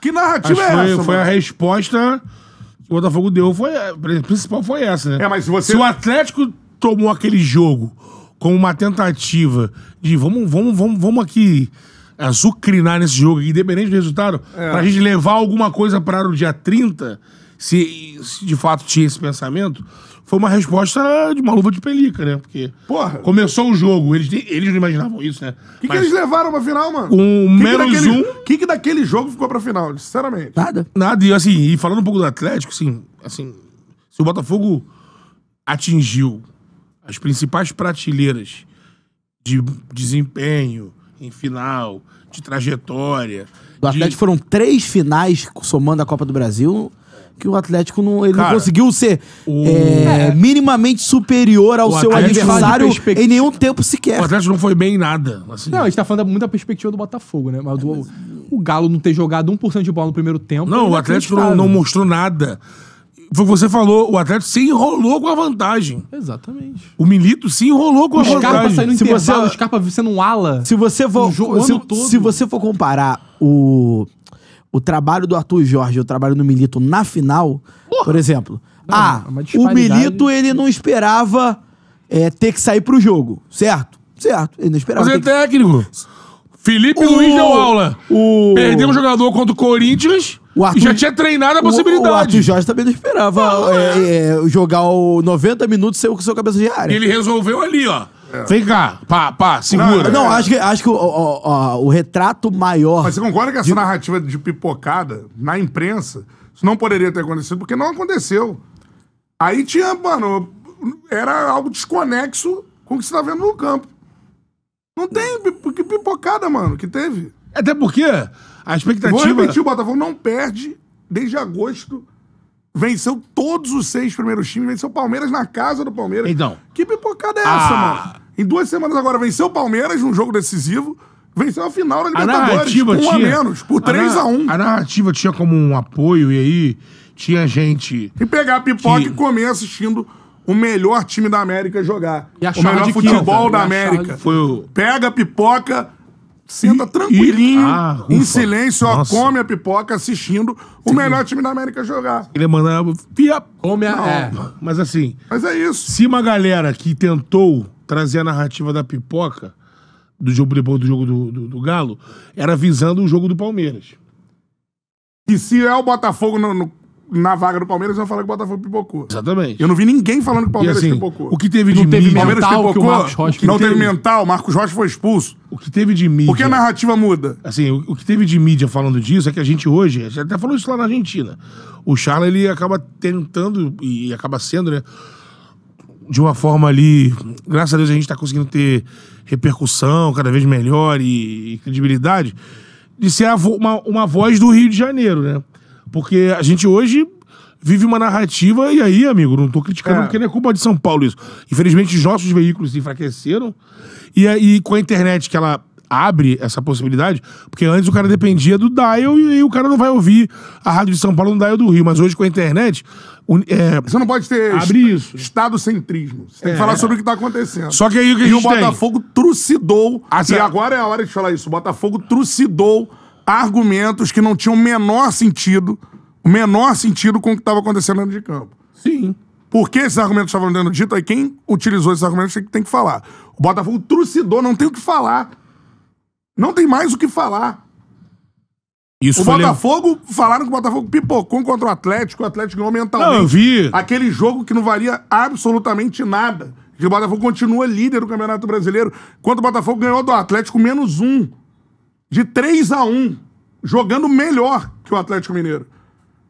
Que narrativa Acho é foi, essa? Foi mano? a resposta que o Botafogo deu, foi, a principal foi essa, né? É, mas você... Se o Atlético tomou aquele jogo como uma tentativa de vamos, vamos, vamos, vamos aqui azucrinar nesse jogo, independente do resultado, é. pra gente levar alguma coisa para o dia 30 se, se, de fato tinha esse pensamento, foi uma resposta de uma luva de pelica, né? Porque Porra. começou o jogo, eles, eles não imaginavam isso, né? O que, que, eles levaram pra final, mano? Um que menos que daquele, um. O que, que daquele jogo ficou pra final, sinceramente? Nada. Nada. E assim, e falando um pouco do Atlético, assim, assim se o Botafogo atingiu as principais prateleiras de desempenho em final, de trajetória. Do Atlético de... foram três finais somando a Copa do Brasil que o Atlético não, ele Cara, não conseguiu ser o... é, minimamente superior ao o seu Atlético adversário perspect... em nenhum tempo sequer. O Atlético não foi bem em nada. Assim. Não, a gente tá falando muito da perspectiva do Botafogo, né? Mas, é, do, mas... o Galo não ter jogado 1% de bola no primeiro tempo. Não, é o Atlético não, não mostrou nada. Foi o que você falou, o Atlético se enrolou com a vantagem. Exatamente. O Milito se enrolou com o a Scarpa vantagem. Saindo se você, o Scarpa sendo um ala. Se você for, se, se, você for comparar o o trabalho do Arthur Jorge e o trabalho do Milito na final, Porra. por exemplo. Não, ah, é o Milito ele não esperava é, ter que sair pro jogo, certo? Certo, ele não esperava. Mas é que... técnico. Felipe o... Luiz deu aula. O... Perdeu um jogador contra o Corinthians Arthur... e já tinha treinado a possibilidade. O, o Arthur Jorge também não esperava ah, é, é, jogar o 90 minutos sem o seu cabeça de área. Ele resolveu ali, ó. É. Vem cá, pá, pá, segura. Não, acho que, acho que o, o, o, o retrato maior. Mas você concorda que essa de... narrativa de pipocada na imprensa, isso não poderia ter acontecido, porque não aconteceu. Aí tinha, mano, era algo desconexo com o que você tá vendo no campo. Não tem que pipocada, mano, que teve. Até porque a expectativa. Vou repetir, o Botafogo não perde desde agosto venceu todos os seis primeiros times, venceu o Palmeiras na casa do Palmeiras. Então. Que pipocada é essa, ah, mano? Em duas semanas agora venceu o Palmeiras num jogo decisivo. Venceu a final da Libertadores, com um tinha, a menos, por 3x1. A, a, narrativa tinha como um apoio, e aí tinha gente... E pegar a pipoca que... e comer assistindo o melhor time da América jogar. o melhor futebol quinta, da América. Foi o... Pega a pipoca, senta e, tranquilinho, Ah, em silêncio, ó, come a pipoca assistindo o melhor time da América jogar. Ele mandava... Come a... É. Mas assim... Mas é isso. Se uma galera que tentou trazer a narrativa da pipoca do jogo depois do jogo do, do, do, Galo era visando o jogo do Palmeiras. E se é o Botafogo no, no, na vaga do Palmeiras, eu falar que o Botafogo pipocou. Exatamente. Eu não vi ninguém falando que o Palmeiras e, assim, pipocou. O que teve de não teve mental, Palmeiras pipocou, que o Marcos Rocha que não teve, mental, Marcos Rocha foi expulso. O que teve de mídia. Porque a narrativa muda. Assim, o, o, que teve de mídia falando disso é que a gente hoje, a gente até falou isso lá na Argentina. O Charla ele acaba tentando e acaba sendo, né? de uma forma ali, graças a Deus a gente está conseguindo ter repercussão cada vez melhor e, e credibilidade, de ser vo uma, uma voz do Rio de Janeiro, né? Porque a gente hoje vive uma narrativa, e aí, amigo, não estou criticando é. porque não é culpa de São Paulo isso. Infelizmente, os nossos veículos se enfraqueceram, e aí com a internet que ela abre essa possibilidade, porque antes o cara dependia do dial e, e o cara não vai ouvir a rádio de São Paulo no dial do Rio, mas hoje com a internet... é, você não pode ter abre est isso. estadocentrismo. Você tem que é. falar sobre o que está acontecendo. Só que aí o que a gente E o Botafogo tem? trucidou, ah, e agora é a hora de falar isso, o Botafogo trucidou argumentos que não tinham o menor sentido, o menor sentido com o que estava acontecendo dentro de campo. Sim. porque esses argumentos estavam dando dito? Aí quem utilizou esses argumentos é que, tem que falar. O Botafogo trucidou, não tem o que falar. Não tem mais o que falar. Isso o Botafogo, falaram que o Botafogo pipocou contra o Atlético, o Atlético ganhou mentalmente. Não, eu vi. Aquele jogo que não varia absolutamente nada. Que o Botafogo continua líder do Campeonato Brasileiro, quando o Botafogo ganhou do Atlético menos um. De 3 a 1 jogando melhor que o Atlético Mineiro.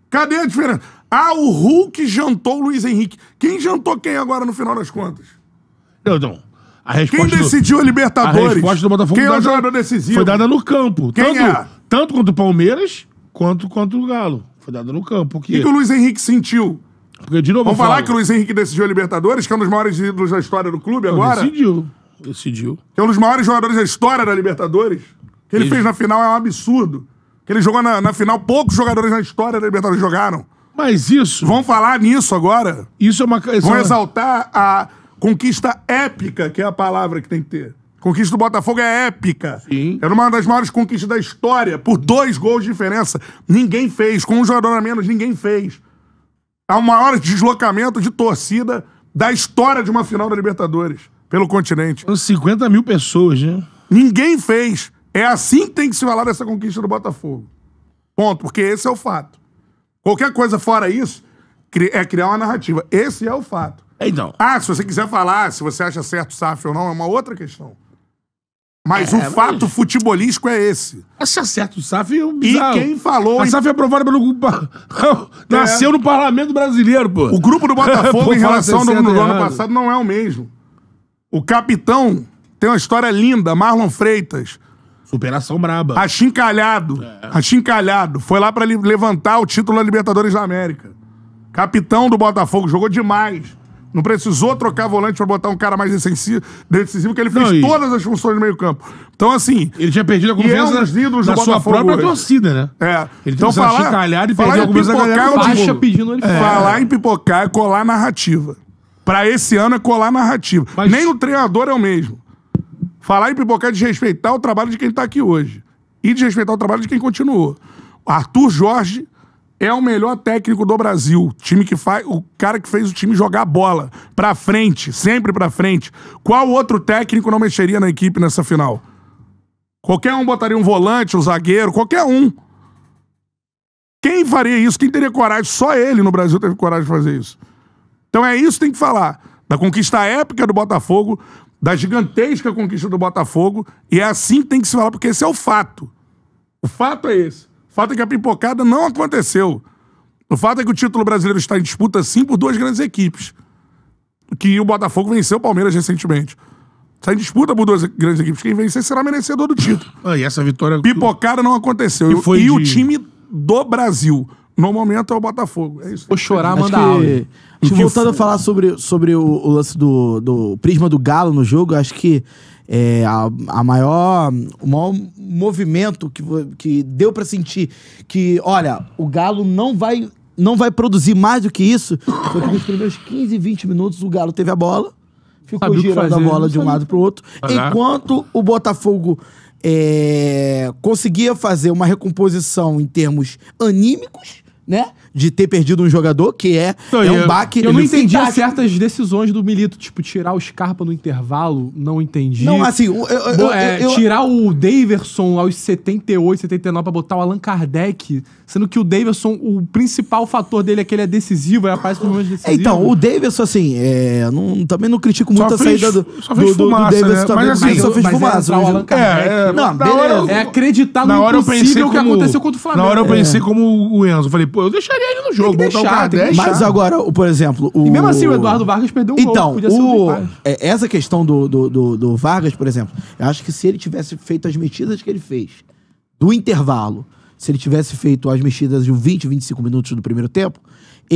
Cadê a diferença? Ah, o Hulk jantou o Luiz Henrique. Quem jantou quem agora no final das contas? Eu não. A resposta Quem decidiu do, a Libertadores? A resposta do Botafogo Quem é o jogador decisivo? foi dada no campo. Quem tanto, é? tanto contra o Palmeiras quanto contra o Galo. Foi dada no campo. O que, que o Luiz Henrique sentiu? Porque, de novo, Vamos falar que o Luiz Henrique decidiu a Libertadores, que é um dos maiores ídolos da história do clube Não, agora? Decidiu. Decidiu. Que é um dos maiores jogadores da história da Libertadores. O que ele, ele... fez na final é um absurdo. Que ele jogou na, na final, poucos jogadores na história da Libertadores jogaram. Mas isso. Vão falar nisso agora? Isso é uma. Isso Vão é uma... exaltar a Conquista épica, que é a palavra que tem que ter. Conquista do Botafogo é épica. Sim. Era uma das maiores conquistas da história, por dois gols de diferença. Ninguém fez. Com um jogador a menos, ninguém fez. Há é o maior deslocamento de torcida da história de uma final da Libertadores pelo continente. 50 mil pessoas, né? Ninguém fez. É assim que tem que se falar dessa conquista do Botafogo. Ponto. Porque esse é o fato. Qualquer coisa fora isso é criar uma narrativa. Esse é o fato. É, então. Ah, se você quiser falar, se você acha certo SAF ou não, é uma outra questão. Mas é, o é, mas... fato é. futebolístico é esse. Acha certo o SAF é um bizarro. E quem falou... A SAF é aprovada pelo... Nasceu é. no parlamento brasileiro, pô. O grupo do Botafogo em relação ao do, do ano passado não é o mesmo. O capitão tem uma história linda, Marlon Freitas. Superação braba. Achincalhado. É. Achincalhado. Foi lá para levantar o título da Libertadores da América. Capitão do Botafogo, jogou demais. Não precisou trocar volante para botar um cara mais decisivo, porque que ele fez não, e... todas as funções do meio-campo. Então, assim. Ele tinha perdido a confiança é um da sua própria torcida, né? É. Ele então, falar, e falar em pipocar, baixa pedindo ele é. Falar em pipocar é colar narrativa. Para esse ano é colar narrativa. Mas... Nem o treinador é o mesmo. Falar em pipocar é desrespeitar o trabalho de quem tá aqui hoje. E desrespeitar o trabalho de quem continuou. Arthur Jorge é o melhor técnico do Brasil. Time que faz, o cara que fez o time jogar bola para frente, sempre para frente. Qual outro técnico não mexeria na equipe nessa final? Qualquer um botaria um volante, um zagueiro, qualquer um. Quem faria isso? Quem teria coragem? Só ele no Brasil teve coragem de fazer isso. Então é isso que tem que falar. Da conquista épica do Botafogo, da gigantesca conquista do Botafogo, e é assim que tem que se falar, porque esse é o fato. O fato é esse. O fato é que a pipocada não aconteceu. O fato é que o título brasileiro está em disputa, sim, por duas grandes equipes. Que o Botafogo venceu o Palmeiras recentemente. Está em disputa por duas grandes equipes. Quem vencer será merecedor do título. Ah, e essa vitória. Pipocada não aconteceu. E, foi e de... o time do Brasil. No momento é o Botafogo. É isso. Vou chorar, manda aula. Voltando a falar sobre, sobre o, o lance do, do prisma do Galo no jogo, acho que é, a, a maior, o maior movimento que, que deu para sentir que, olha, o Galo não vai, não vai produzir mais do que isso, foi que nos primeiros 15, 20 minutos o Galo teve a bola, ficou girando a bola de um lado para o outro, enquanto o Botafogo é, conseguia fazer uma recomposição em termos anímicos né? De ter perdido um jogador, que é, não, é um eu, baque. Eu não entendi certas decisões do Milito, tipo, tirar o Scarpa no intervalo, não entendi. Não, assim, eu, eu, Bo, é, tirar o Daverson aos 78, 79 pra botar o Allan Kardec, sendo que o Daverson, o principal fator dele é que ele é decisivo, ele é aparece nos momentos é, decisivos. Então, o Daverson, assim, é, não, também não critico muito só a fez, saída do, só fez do, do, do Daverson né? também, mas, assim, só fez mas é fumaça. É, o Allan É, não, beleza. é acreditar no na hora eu pensei como, que aconteceu contra o Flamengo. Na hora eu pensei como o Enzo, falei, pô, eu deixaria ele no jogo, botar o cara Mas agora, por exemplo, o... E mesmo assim, o Eduardo Vargas perdeu um então, gol. Então, é, essa questão do, do, do, do Vargas, por exemplo, eu acho que se ele tivesse feito as metidas que ele fez do intervalo, se ele tivesse feito as mexidas de 20, 25 minutos do primeiro tempo,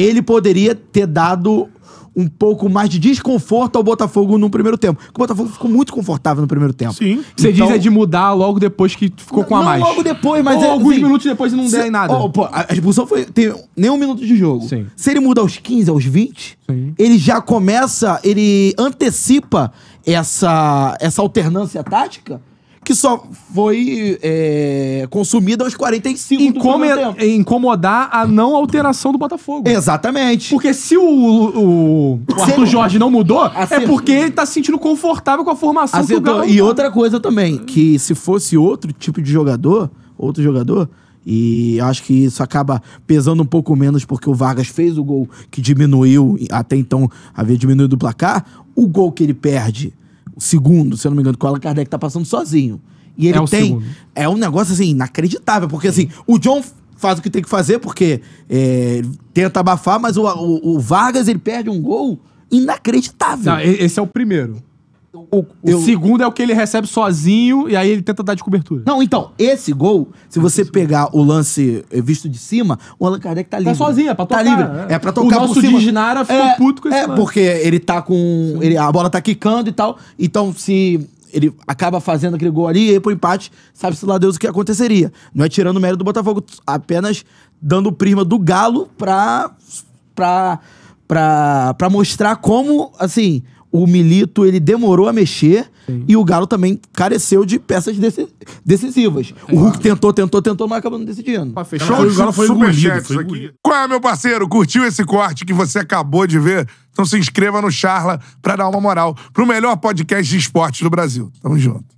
ele poderia ter dado um pouco mais de desconforto ao Botafogo no primeiro tempo. Porque o Botafogo ficou muito confortável no primeiro tempo. Sim. Você então... diz é de mudar logo depois que ficou não, com a mais. Não logo depois, mas... Ou é, alguns assim, minutos depois e não se... der em nada. pô, a expulsão foi... Tem nem um minuto de jogo. Sim. Se ele muda aos 15, aos 20, Sim. ele já começa... Ele antecipa essa, essa alternância tática que só foi é, consumida aos 45 Income do é- é Incomodar a não alteração do Botafogo. Exatamente. Porque se o, o, o Arthur Cê... Jorge não mudou, é Acertou. é porque ele tá se sentindo confortável com a formação Acertou. E tá. outra coisa também, que se fosse outro tipo de jogador, outro jogador, e acho que isso acaba pesando um pouco menos porque o Vargas fez o gol que diminuiu, até então havia diminuído o placar, o gol que ele perde o segundo, se eu não me engano, que o Allan Kardec tá passando sozinho. E ele é tem. Segundo. É um negócio assim, inacreditável, porque Sim. assim, o John faz o que tem que fazer, porque é, tenta abafar, mas o, o, o Vargas ele perde um gol inacreditável. Não, esse é o primeiro. O, eu... segundo é o que ele recebe sozinho e aí ele tenta dar de cobertura. Não, então, esse gol, se você pegar o lance eh, visto de cima, o Allan Kardec tá, tá livre. Tá sozinho, é pra tá tocar. Tá livre. É, é pra tocar o nosso por Dignara ficou é, puto com esse É, lance. porque ele tá com... Ele, a bola tá quicando e tal. Então, se ele acaba fazendo aquele gol ali e aí pro empate, sabe-se lá Deus o que aconteceria. Não é tirando o mérito do Botafogo, apenas dando o prisma do Galo pra... pra pra, pra mostrar como, assim, o Milito ele demorou a mexer Sim. e o Galo também careceu de peças decisivas. É, o Hulk claro. tentou, tentou, tentou, mas acabou não decidindo. fechou? Cara, o Galo foi engolido, foi engolido. Qual é, meu parceiro? Curtiu esse corte que você acabou de ver? Então se inscreva no Charla pra dar uma moral pro melhor podcast de esportes do Brasil. Tamo junto.